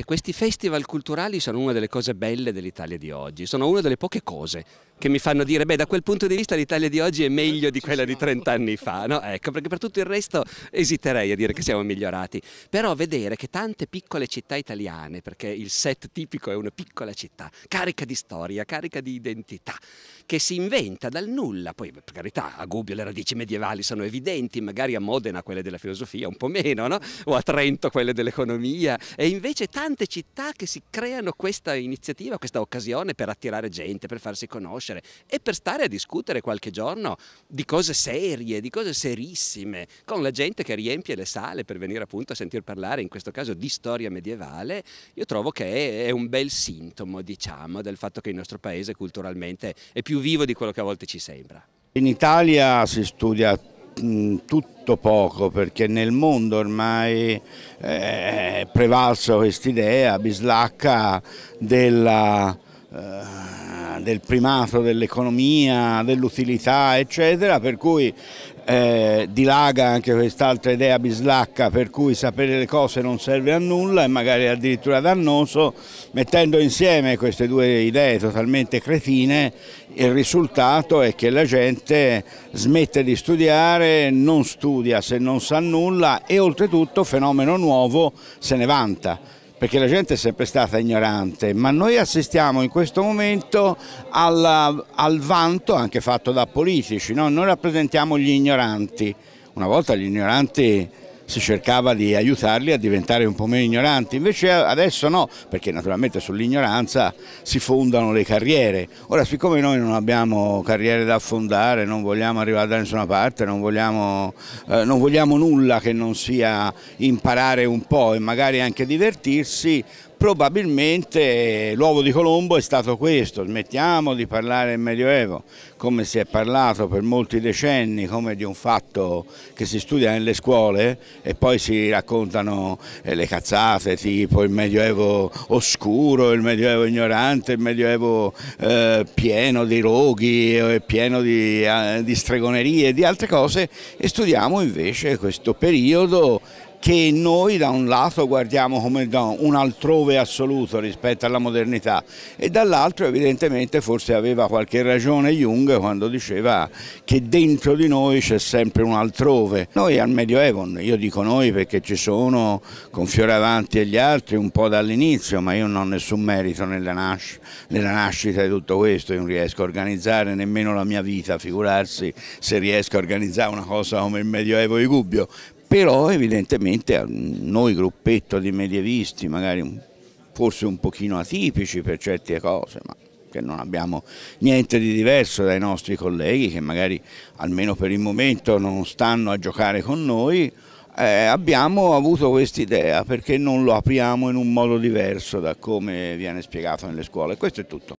E questi festival culturali sono una delle cose belle dell'Italia di oggi, sono una delle poche cose che mi fanno dire, beh, da quel punto di vista l'Italia di oggi è meglio di quella di 30 anni fa, no? Ecco, perché per tutto il resto esiterei a dire che siamo migliorati. Però vedere che tante piccole città italiane, perché il set tipico è una piccola città, carica di storia, carica di identità, che si inventa dal nulla, poi per carità a Gubbio le radici medievali sono evidenti, magari a Modena quelle della filosofia un po' meno, no? o a Trento quelle dell'economia, e invece tante città che si creano questa iniziativa, questa occasione per attirare gente, per farsi conoscere, conoscere e per stare a discutere qualche giorno di cose serie, di cose serissime, con la gente che riempie le sale per venire appunto a sentir parlare, in questo caso di storia medievale, io trovo che è un bel sintomo, diciamo, del fatto che il nostro paese culturalmente è più vivo di quello che a volte ci sembra. In Italia si studia mm, tutto poco perché nel mondo ormai eh, è prevalsa quest'idea bislacca della eh, del primato dell'economia, dell'utilità eccetera, per cui eh, dilaga anche quest'altra idea bislacca per cui sapere le cose non serve a nulla e magari addirittura dannoso, mettendo insieme queste due idee totalmente cretine il risultato è che la gente smette di studiare, non studia se non sa nulla e oltretutto fenomeno nuovo se ne vanta perché la gente è sempre stata ignorante, ma noi assistiamo in questo momento alla, al vanto anche fatto da politici, no? noi rappresentiamo gli ignoranti, una volta gli ignoranti si cercava di aiutarli a diventare un po' meno ignoranti, invece adesso no, perché naturalmente sull'ignoranza si fondano le carriere. Ora, siccome noi non abbiamo carriere da affondare, non vogliamo arrivare da nessuna parte, non vogliamo, eh, non vogliamo nulla che non sia imparare un po' e magari anche divertirsi, probabilmente l'uovo di Colombo è stato questo, smettiamo di parlare del Medioevo come si è parlato per molti decenni, come di un fatto che si studia nelle scuole e poi si raccontano eh, le cazzate tipo il Medioevo oscuro, il Medioevo ignorante, il Medioevo eh, pieno di roghi, pieno di, eh, di stregonerie e di altre cose e studiamo invece questo periodo che noi da un lato guardiamo come un altrove assoluto rispetto alla modernità e dall'altro evidentemente forse aveva qualche ragione Jung quando diceva che dentro di noi c'è sempre un altrove. Noi al Medioevo, io dico noi perché ci sono con Fioravanti e gli altri un po' dall'inizio, ma io non ho nessun merito nella, nasc nella nascita di tutto questo, io non riesco a organizzare nemmeno la mia vita, figurarsi se riesco a organizzare una cosa come il Medioevo di Gubbio, però evidentemente noi gruppetto di medievisti, magari forse un pochino atipici per certe cose, ma che non abbiamo niente di diverso dai nostri colleghi che magari almeno per il momento non stanno a giocare con noi, eh, abbiamo avuto quest'idea perché non lo apriamo in un modo diverso da come viene spiegato nelle scuole. Questo è tutto.